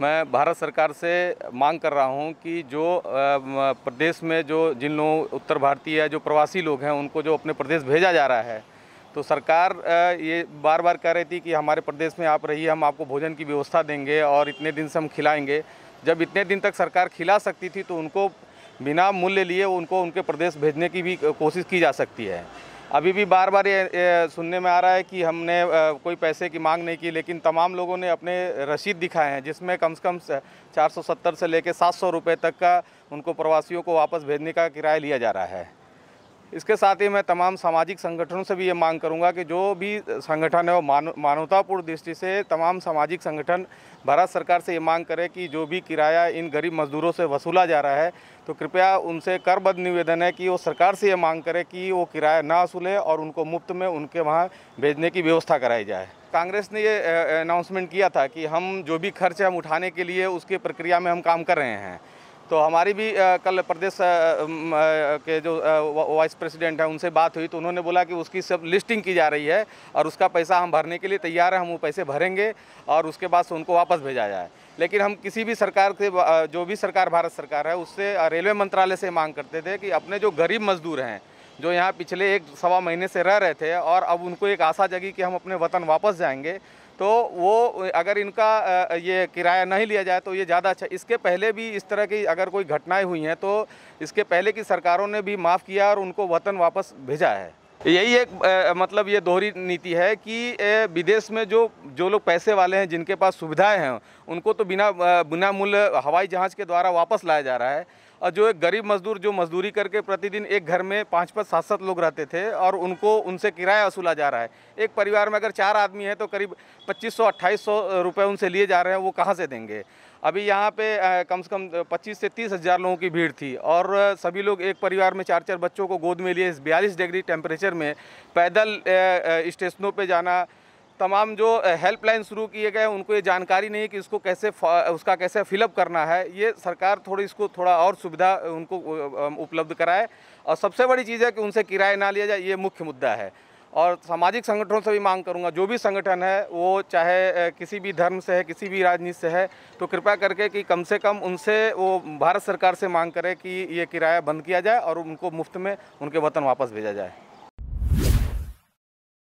मैं भारत सरकार से मांग कर रहा हूं कि जो प्रदेश में जो जिन लोग उत्तर भारतीय जो प्रवासी लोग हैं उनको जो अपने प्रदेश भेजा जा रहा है तो सरकार ये बार बार कह रही थी कि हमारे प्रदेश में आप रहिए हम आपको भोजन की व्यवस्था देंगे और इतने दिन से हम खिलाएंगे जब इतने दिन तक सरकार खिला सकती थी तो उनको बिना मूल्य लिए उनको उनके प्रदेश भेजने की भी कोशिश की जा सकती है अभी भी बार बार ये, ये सुनने में आ रहा है कि हमने कोई पैसे की मांग नहीं की लेकिन तमाम लोगों ने अपने रसीद दिखाए हैं जिसमें कम से कम 470 से लेकर 700 रुपए तक का उनको प्रवासियों को वापस भेजने का किराया लिया जा रहा है इसके साथ ही मैं तमाम सामाजिक संगठनों से भी ये मांग करूंगा कि जो भी संगठन है वो मान, मानवतापूर्ण दृष्टि से तमाम सामाजिक संगठन भारत सरकार से ये मांग करें कि जो भी किराया इन गरीब मजदूरों से वसूला जा रहा है तो कृपया उनसे करबद्ध निवेदन है कि वो सरकार से ये मांग करें कि वो किराया ना वसूलें और उनको मुफ्त में उनके वहाँ भेजने की व्यवस्था कराई जाए कांग्रेस ने ये अनाउंसमेंट किया था कि हम जो भी खर्च हम उठाने के लिए उसकी प्रक्रिया में हम काम कर रहे हैं तो हमारी भी कल प्रदेश के जो वाइस प्रेसिडेंट हैं उनसे बात हुई तो उन्होंने बोला कि उसकी सब लिस्टिंग की जा रही है और उसका पैसा हम भरने के लिए तैयार हैं हम वो पैसे भरेंगे और उसके बाद से उनको वापस भेजा जाए लेकिन हम किसी भी सरकार से जो भी सरकार भारत सरकार है उससे रेलवे मंत्रालय से मांग करते थे कि अपने जो गरीब मजदूर हैं जो यहाँ पिछले एक सवा महीने से रह रहे थे और अब उनको एक आशा जगी कि हम अपने वतन वापस जाएंगे तो वो अगर इनका ये किराया नहीं लिया जाए तो ये ज़्यादा अच्छा इसके पहले भी इस तरह की अगर कोई घटनाएं हुई हैं तो इसके पहले की सरकारों ने भी माफ़ किया और उनको वतन वापस भेजा है यही एक मतलब ये दोहरी नीति है कि विदेश में जो जो लोग पैसे वाले हैं जिनके पास सुविधाएं हैं उनको तो बिना बिना मूल्य हवाई जहाज़ के द्वारा वापस लाया जा रहा है जो एक गरीब मजदूर जो मजदूरी करके प्रतिदिन एक घर में पाँच पाँच सात सात लोग रहते थे और उनको उनसे किराया वसूला जा रहा है एक परिवार में अगर चार आदमी है तो करीब पच्चीस सौ अट्ठाईस सौ रुपये उनसे लिए जा रहे हैं वो कहाँ से देंगे अभी यहाँ पे कम से कम 25 से तीस हज़ार लोगों की भीड़ थी और सभी लोग एक परिवार में चार चार बच्चों को गोद में लिए इस बयालीस डिग्री टेम्परेचर में पैदल स्टेशनों पे जाना तमाम जो हेल्पलाइन शुरू किए गए उनको ये जानकारी नहीं है कि इसको कैसे उसका कैसे फिलअप करना है ये सरकार थोड़ी इसको थोड़ा और सुविधा उनको उपलब्ध कराए और सबसे बड़ी चीज़ है कि उनसे किराया ना लिया जाए ये मुख्य मुद्दा है और सामाजिक संगठनों से भी मांग करूंगा जो भी संगठन है वो चाहे किसी भी धर्म से है किसी भी राजनीति से है तो कृपया करके कि कम से कम उनसे वो भारत सरकार से मांग करें कि ये किराया बंद किया जाए और उनको मुफ्त में उनके वतन वापस भेजा जाए